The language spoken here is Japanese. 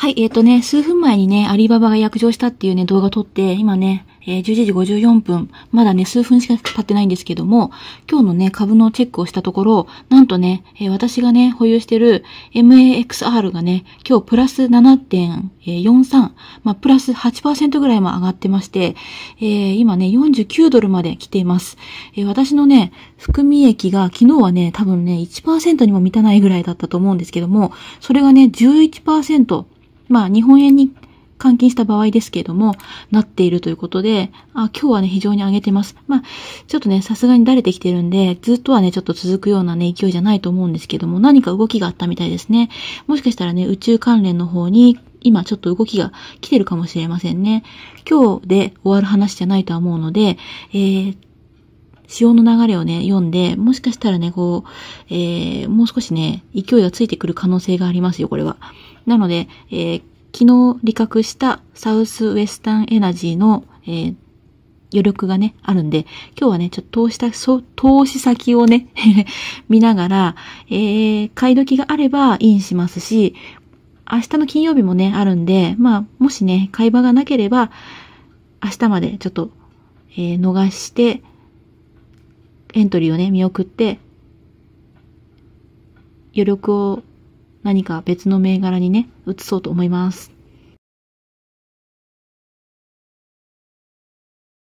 はい、えっ、ー、とね、数分前にね、アリババが約定したっていうね、動画撮って、今ね、えー、11時54分、まだね、数分しか経ってないんですけども、今日のね、株のチェックをしたところ、なんとね、えー、私がね、保有してる MAXR がね、今日プラス7.43、まあ、プラス8%ぐらいも上がってまして、えー、今ね、49ドルまで来ています。えー、私のね、含み益が昨日はね、多分ね、1%にも満たないぐらいだったと思うんですけども、それがね、11%、まあ、日本円に換金した場合ですけれども、なっているということで、あ今日はね、非常に上げてます。まあ、ちょっとね、さすがに慣れてきてるんで、ずっとはね、ちょっと続くようなね、勢いじゃないと思うんですけども、何か動きがあったみたいですね。もしかしたらね、宇宙関連の方に、今ちょっと動きが来てるかもしれませんね。今日で終わる話じゃないとは思うので、えー潮の流れをね、読んで、もしかしたらね、こう、えー、もう少しね、勢いがついてくる可能性がありますよ、これは。なので、えー、昨日理確したサウスウェスタンエナジーの、えー、余力がね、あるんで、今日はね、ちょっと投資た、投資先をね 見ながら、えー、買い時があればインしますし、明日の金曜日もね、あるんで、まあ、もしね、買い場がなければ、明日までちょっと、えー、逃して、エントリーをね、見送って、余力を何か別の銘柄にね、移そうと思います。